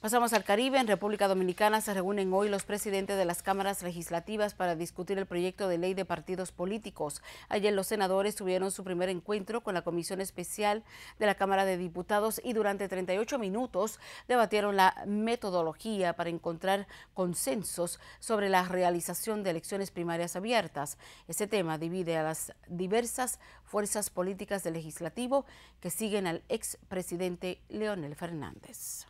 Pasamos al Caribe. En República Dominicana se reúnen hoy los presidentes de las cámaras legislativas para discutir el proyecto de ley de partidos políticos. Ayer los senadores tuvieron su primer encuentro con la Comisión Especial de la Cámara de Diputados y durante 38 minutos debatieron la metodología para encontrar consensos sobre la realización de elecciones primarias abiertas. Ese tema divide a las diversas fuerzas políticas del legislativo que siguen al expresidente Leonel Fernández.